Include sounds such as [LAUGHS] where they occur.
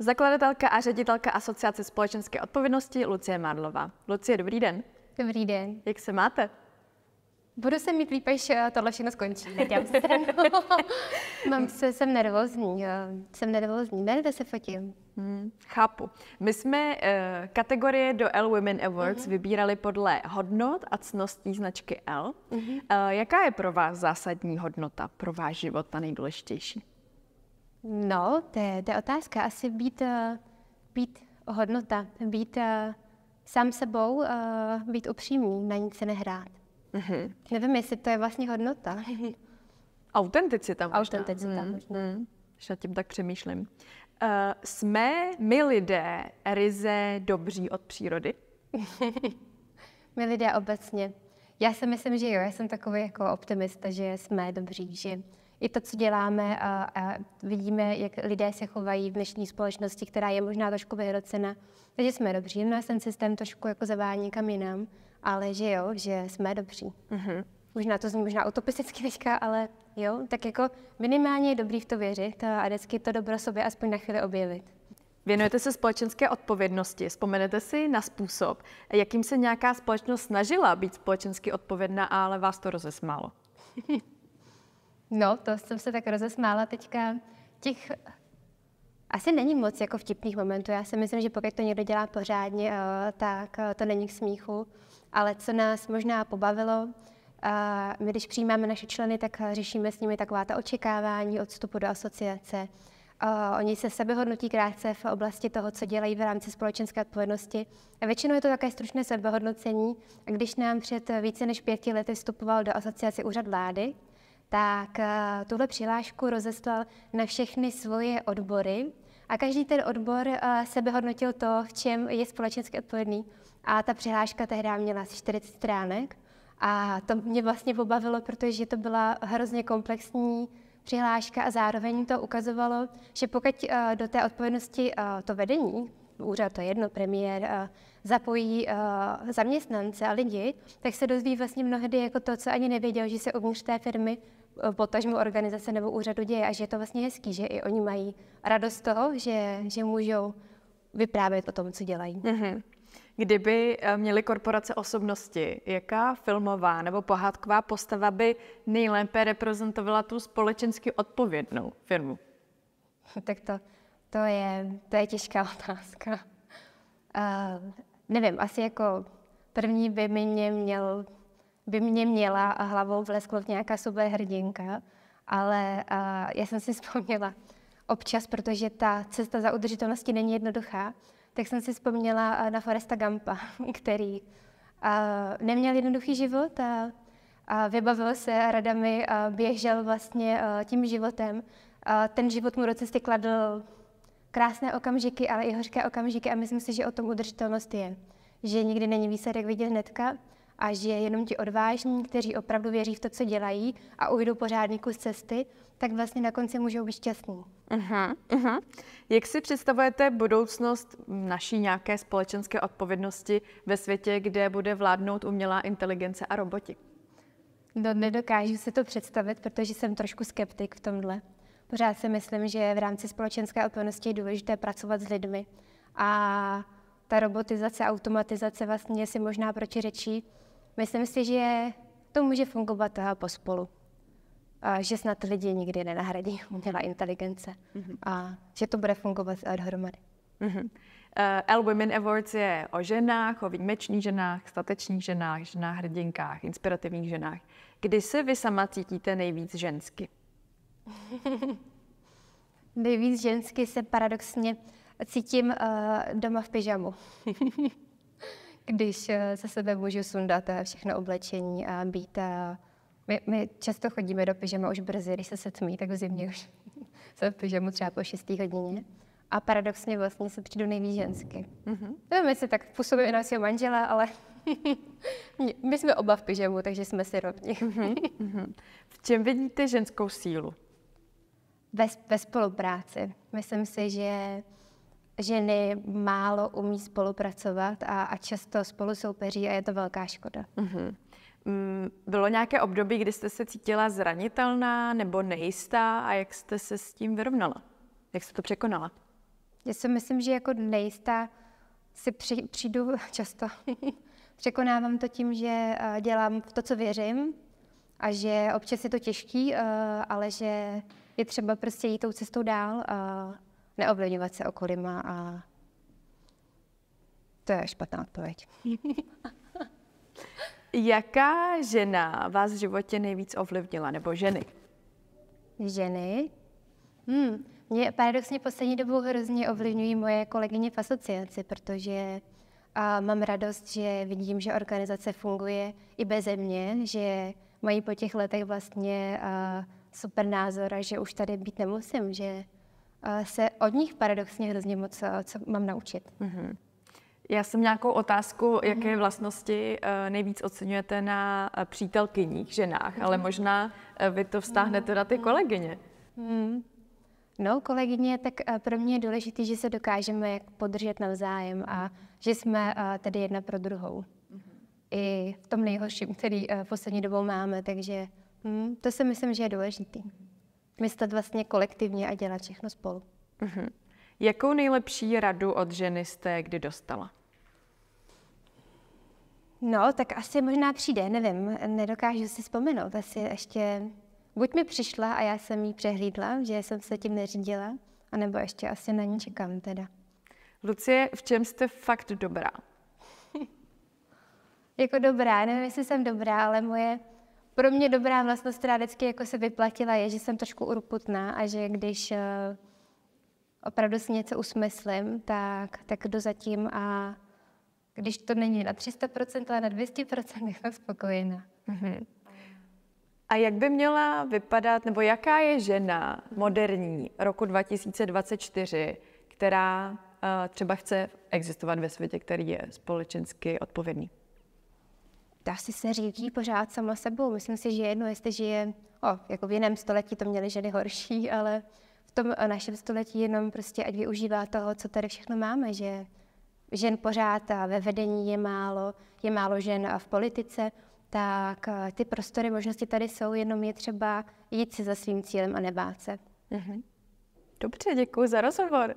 Zakladatelka a ředitelka Asociace společenské odpovědnosti Lucie Marlova. Lucie, dobrý den. Dobrý den. Jak se máte? Budu se mít líp, až eh, tohle všechno skončí. [LAUGHS] Mám se, jsem nervózní. Eh, jsem nervózní. Nervě se fotím. Hmm, chápu. My jsme uh, kategorie do L Women Awards uh-huh. vybírali podle hodnot a cností značky L. Uh-huh. Uh, jaká je pro vás zásadní hodnota, pro váš život ta nejdůležitější? No, to je, to je otázka. Asi být, eh, být hodnota, být eh, sám sebou, eh, být upřímný, na nic se nehrát. Mm-hmm. Nevím, jestli to je vlastně hodnota. Autenticita Autenticita mm, hmm Mm, ještě tím tak přemýšlím. Uh, jsme my lidé ryze dobří od přírody? [LAUGHS] my lidé obecně. Já si myslím, že jo, já jsem takový jako optimista, že jsme dobří, že i to, co děláme a, a vidíme, jak lidé se chovají v dnešní společnosti, která je možná trošku vyhrocena. Takže jsme dobří, no a ten systém trošku jako zavání kam jinam, ale že jo, že jsme dobří. Mm-hmm. Možná to zní možná utopisticky teďka, ale jo, tak jako minimálně je dobrý v to věřit a vždycky to dobro sobě aspoň na chvíli objevit. Věnujete se společenské odpovědnosti. Vzpomenete si na způsob, jakým se nějaká společnost snažila být společensky odpovědná, ale vás to rozesmálo. [LAUGHS] No, to jsem se tak rozesmála teďka. Těch asi není moc jako vtipných momentů. Já si myslím, že pokud to někdo dělá pořádně, eh, tak eh, to není k smíchu. Ale co nás možná pobavilo, eh, my když přijímáme naše členy, tak řešíme s nimi taková ta očekávání odstupu do asociace. Oni se sebehodnotí krátce v oblasti toho, co dělají v rámci společenské odpovědnosti. A většinou je to také stručné sebehodnocení. A když nám před více než pěti lety vstupoval do asociace úřad vlády, tak eh, tuhle přihlášku rozeslal na všechny svoje odbory a každý ten odbor eh, sebehodnotil to, v čem je společensky odpovědný. A ta přihláška tehdy měla asi 40 stránek a to mě vlastně pobavilo, protože to byla hrozně komplexní přihláška a zároveň to ukazovalo, že pokud eh, do té odpovědnosti to vedení, úřad, to jedno, premiér, zapojí zaměstnance a lidi, tak se dozví vlastně mnohdy jako to, co ani nevěděl, že se uvnitř té firmy potažmu organizace nebo úřadu děje a že je to vlastně hezký, že i oni mají radost z toho, že, že můžou vyprávět o tom, co dělají. Mm-hmm. Kdyby eh, měly korporace osobnosti, jaká filmová nebo pohádková postava by nejlépe reprezentovala tu společensky odpovědnou firmu? Tak to, to, je, to je těžká otázka. Uh, nevím, asi jako první by mě měl by mě měla a hlavou v nějaká hrdinka, ale a, já jsem si vzpomněla občas, protože ta cesta za udržitelností není jednoduchá, tak jsem si vzpomněla na Foresta Gampa, [LAUGHS] který a, neměl jednoduchý život a, a vybavil se radami, a běžel vlastně a, tím životem. A, ten život mu do cesty kladl krásné okamžiky, ale i hořké okamžiky a myslím si, že o tom udržitelnost je. Že nikdy není výsledek vidět hnedka, a že jenom ti odvážní, kteří opravdu věří v to, co dělají a ujdou pořádný kus cesty, tak vlastně na konci můžou být šťastní. Uh-huh, uh-huh. Jak si představujete budoucnost naší nějaké společenské odpovědnosti ve světě, kde bude vládnout umělá inteligence a roboti? No, nedokážu si to představit, protože jsem trošku skeptik v tomhle. Pořád si myslím, že v rámci společenské odpovědnosti je důležité pracovat s lidmi. A ta robotizace, automatizace vlastně si možná řečí, Myslím si, že to může fungovat pospolu. A že snad lidi nikdy nenahradí [LAUGHS] umělá inteligence mm-hmm. a že to bude fungovat dohromady. Mm-hmm. Eh, L Women Awards je o ženách, o výjimečných ženách, statečných ženách, ženách hrdinkách, inspirativních ženách. Kdy se vy sama cítíte nejvíc žensky? [LAUGHS] nejvíc žensky se paradoxně cítím uh, doma v pyžamu. [LAUGHS] když se eh, sebe můžu sundat eh, všechno oblečení a být... Eh, my, my často chodíme do pyžama už brzy, když se setmí, tak v zimě už [LAUGHS] se v pyžamu třeba po 6. hodině. A paradoxně vlastně se přijdu nejvíc žensky. Mm-hmm. Nevím, jestli tak působí i na manžela, ale [LAUGHS] my jsme oba v pyžamu, takže jsme si rovni. mm-hmm. [LAUGHS] v čem vidíte ženskou sílu? Ve, ve spolupráci. Myslím si, že ženy málo umí spolupracovat a, a často spolu soupeří a je to velká škoda. Mm-hmm. Bylo nějaké období, kdy jste se cítila zranitelná nebo nejistá a jak jste se s tím vyrovnala? Jak jste to překonala? Já si myslím, že jako nejistá si při, přijdu [LAUGHS] často. Překonávám to tím, že eh, dělám to, co věřím a že občas je to těžký, eh, ale že je třeba prostě jít tou cestou dál eh, neovlivňovat se okolima a to je špatná odpověď. [LAUGHS] Jaká žena vás v životě nejvíc ovlivnila, nebo ženy? Ženy? Hmm. Mě paradoxně poslední dobou hrozně ovlivňují moje kolegyně v asociaci, protože a mám radost, že vidím, že organizace funguje i bez mě, že mají po těch letech vlastně a, super názor a že už tady být nemusím, že Eh, se od nich paradoxně hrozně moc eh, co mám naučit. Mm-hmm. Já jsem nějakou otázku, jaké mhm. vlastnosti eh, nejvíc oceňujete na přítelkyních, ženách, ale mhm. možná vy to vztáhnete na ty mhm. kolegyně. Hmm. No, kolegyně, tak pro mě je důležité, že se dokážeme podržet navzájem a že jsme tady jedna pro druhou. I v tom nejhorším, který poslední dobou máme, takže hm, to si myslím, že je důležité myslet vlastně kolektivně a dělat všechno spolu. Uh-huh. Jakou nejlepší radu od ženy jste kdy dostala? No, tak asi možná přijde, nevím, nedokážu si vzpomenout. Asi ještě buď mi přišla a já jsem jí přehlídla, že jsem se tím neřídila, anebo ještě asi na ní čekám teda. Lucie, v čem jste fakt dobrá? [LAUGHS] jako dobrá, nevím, jestli jsem dobrá, ale moje pro mě dobrá vlastnost, která vždycky jako se vyplatila, je, že jsem trošku urputná a že když eh, opravdu si něco usmyslím, tak, tak jdu zatím a když to není na 300%, ale na 200%, jsem spokojená. Mm-hmm. A jak by měla vypadat, nebo jaká je žena moderní roku 2024, která uh, třeba chce existovat ve světě, který je společensky odpovědný? ta si se řídí pořád sama sebou. Myslím si, že jedno, jestli žije, o, jako v jiném století to měly ženy horší, ale v tom eh, našem století jenom prostě ať využívá toho, co tady všechno máme, že žen pořád a ve vedení je málo, je málo žen a v politice, tak eh, ty prostory, možnosti tady jsou, jenom je třeba jít si za svým cílem a nebát se. Mhm. Dobře, děkuji za rozhovor.